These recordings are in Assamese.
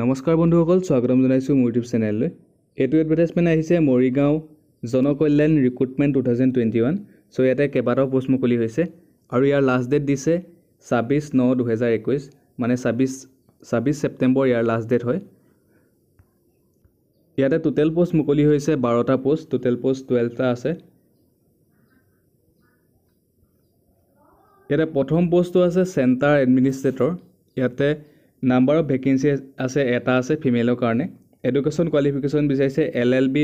নমস্কাৰ বন্ধুসকল স্বাগতম জনাইছোঁ মোৰ ইউটিউব চেনেললৈ এইটো এডভাৰটাইজমেণ্ট আহিছে মৰিগাঁও জনকল্যাণ recruitment two thousand twenty one চ' ইয়াতে কেইবাটাও প'ষ্ট মুকলি হৈছে আৰু ইয়াৰ লাষ্ট ডেট দিছে ছাব্বিছ ন দুহেজাৰ একৈছ মানে ছাব্বিছ ছাব্বিছ ছেপ্টেম্বৰ ইয়াৰ লাষ্ট ডেট হয় ইয়াতে টোটেল প'ষ্ট মুকলি হৈছে বাৰটা প'ষ্ট টোটেল প'ষ্ট টুৱেলভটা আছে ইয়াতে প্ৰথম প'ষ্টটো আছে চেণ্টাৰ এডমিনিষ্ট্ৰেটৰ ইয়াতে নাম্বাৰ অফ ভেকেঞ্চি আছে এটা আছে ফিমেলৰ কাৰণে এডুকেশ্যন কোৱালিফিকেশ্যন বিচাৰিছে এল এল বি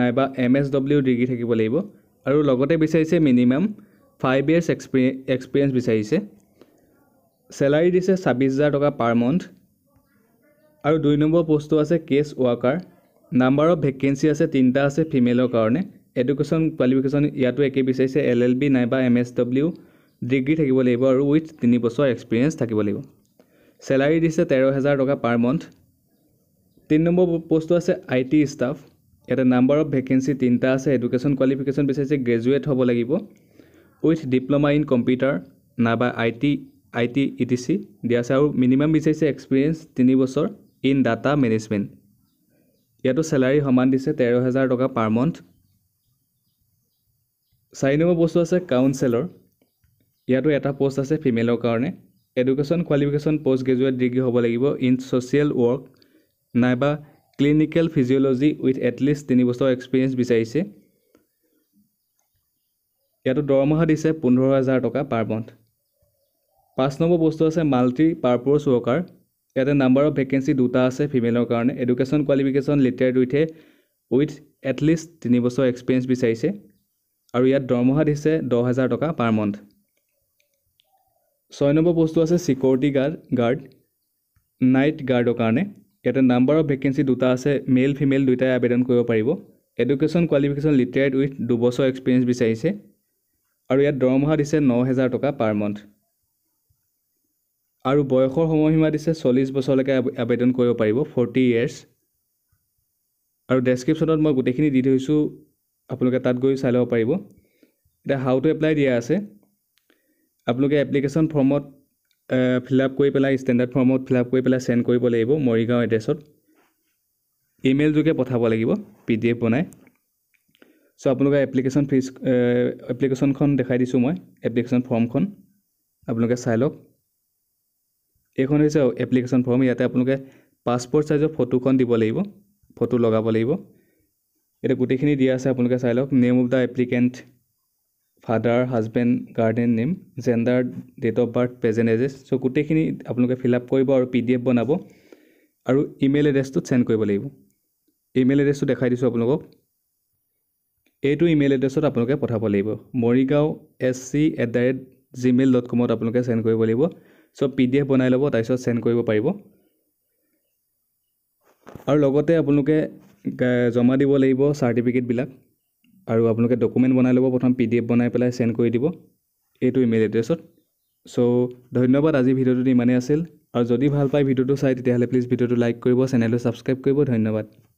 নাইবা এম এছ ডব্লিউ ডিগ্ৰী থাকিব লাগিব আৰু লগতে বিচাৰিছে minimum five years experience experience বিচাৰিছে চেলাৰী দিছে ছাব্বিছ হাজাৰ টকা পাৰ মান্থ আৰু দুই নম্বৰ পষ্টটো আছে case worker number of vacancy আছে তিনিটা আছে ফিমেলৰ কাৰণে এডুকেশ্যন কোৱালিফিকেশ্যন ইয়াতো একেই বিচাৰিছে এল এল বি নাইবা এম এছ ডব্লিউ ডিগ্ৰী থাকিব লাগিব আৰু উইথ তিনি বছৰ এক্সপিৰিয়েঞ্চ থাকিব লাগিব চেলাৰী দিছে তেৰ হেজাৰ টকা পাৰ মান্থ তিনি নম্বৰ পষ্টটো আছে আই টি ষ্টাফ ইয়াতে নাম্বাৰ অফ ভেকেঞ্চি তিনিটা আছে এডুকেশ্যন কোৱালিফিকেশ্যন বিচাৰিছে গ্ৰেজুৱেট হ'ব লাগিব উইথ ডিপ্ল'মা ইন কম্পিউটাৰ নাইবা I T I T E T C দিয়া আছে আৰু মিনিমাম বিচাৰিছে এক্সপিৰিয়েঞ্চ তিনি বছৰ ইন ডাটা মেনেজমেণ্ট ইয়াতো চেলাৰী সমান দিছে তেৰ হেজাৰ টকা পাৰ মন্থ চাৰি নম্বৰ বস্তু আছে কাউঞ্চেলৰ ইয়াতো এটা পষ্ট আছে ফিমেলৰ কাৰণে education qualification post graduate degree হ'ব লাগিব ইন ছ'চিয়েল ৱৰ্ক নাইবা ক্লিনিকেল ফিজিঅ'লজি উইথ এটলিষ্ট তিনি বছৰ এক্সপিৰিয়েঞ্চ বিচাৰিছে ইয়াতো দৰমহা দিছে পোন্ধৰ হাজাৰ টকা পাৰ মন্থ পাঁচ নম্বৰ বস্তু আছে মাল্টি পাৰপৰ্চ ৱৰ্কাৰ ইয়াতে নাম্বাৰ অফ ভেকেঞ্চি দুটা আছে ফিমেলৰ কাৰণে education qualification literate with with at least তিনি বছৰ এক্সপিৰিয়েঞ্চ বিচাৰিছে আৰু ইয়াত দৰমহা দিছে দহ হাজাৰ টকা পাৰ মন্থ ছয় নম্বৰ পষ্টটো আছে ছিকিউৰিটি গাৰ্ড গাৰ্ড নাইট গাৰ্ডৰ কাৰণে ইয়াতে নাম্বাৰ অফ ভেকেঞ্চি দুটা আছে মেল ফিমেল দুয়োটাই আবেদন কৰিব পাৰিব এডুকেশ্যন কোৱালিফিকেশ্যন লিটাৰেট উইথ দুবছৰ এক্সপিৰিয়েঞ্চ বিচাৰিছে আৰু ইয়াত দৰমহা দিছে ন হেজাৰ টকা পাৰ মান্থ আৰু বয়সৰ সময়সীমা দিছে চল্লিছ বছৰলৈকে আবেদন কৰিব পাৰিব ফৰ্টি ইয়েৰ্ছ আৰু ডেছক্ৰিপশ্যনত মই গোটেইখিনি দি থৈছোঁ আপোনালোকে তাত গৈ চাই ল'ব পাৰিব এতিয়া হাউ টু এপ্লাই দিয়া আছে আপোনালোকে এপ্লিকেশ্যন ফৰ্মত ফিল আপ কৰি পেলাই ষ্টেণ্ডাৰ্ড ফৰ্মত ফিল আপ কৰি পেলাই চেণ্ড কৰিব লাগিব মৰিগাঁও এড্ৰেছত ইমেইল যোগে পঠাব লাগিব পি ডি এফ বনাই চ' আপোনালোকে এপ্লিকেশ্যন ফিজ এপ্লিকেশ্যনখন দেখাই দিছোঁ মই এপ্লিকেশ্যন ফৰ্মখন আপোনালোকে চাই লওক এইখন হৈছে এপ্লিকেশ্যন ফৰ্ম ইয়াতে আপোনালোকে পাছপৰ্ট চাইজৰ ফটোখন দিব লাগিব ফটো লগাব লাগিব এতিয়া গোটেইখিনি দিয়া আছে আপোনালোকে চাই লওক name of the applicant father husband guardian name gender date of birth present address চ' গোটেইখিনি আপোনালোকে ফিল আপ কৰিব আৰু পি ডি এফ বনাব আৰু ইমেইল এড্ৰেছটোত চেণ্ড কৰিব লাগিব ইমেইল এড্ৰেছটো দেখাই দিছোঁ আপোনালোকক এইটো ইমেইল এড্ৰেছত আপোনালোকে পঠাব লাগিব Morigaon S C at the rate Gmail dot কমত আপোনালোকে চেণ্ড কৰিব লাগিব চ' পি ডি এফ বনাই ল'ব তাৰপিছত চেণ্ড কৰিব পাৰিব আৰু লগতে আপোনালোকে জমা দিব লাগিব চাৰ্টিফিকেটবিলাক আৰু আপোনালোকে ডকুমেণ্ট বনাই ল'ব প্ৰথম পি ডি এফ বনাই পেলাই চেণ্ড কৰি দিব এইটো ইমেইল এড্ৰেছত চ' ধন্যবাদ আজি ভিডিঅ'টোত ইমানেই আছিল আৰু যদি ভাল পায় ভিডিঅ'টো চাই তেতিয়াহ'লে প্লিজ ভিডিঅ'টো লাইক কৰিব চেনেলটো ছাবস্ক্ৰাইব কৰিব ধন্যবাদ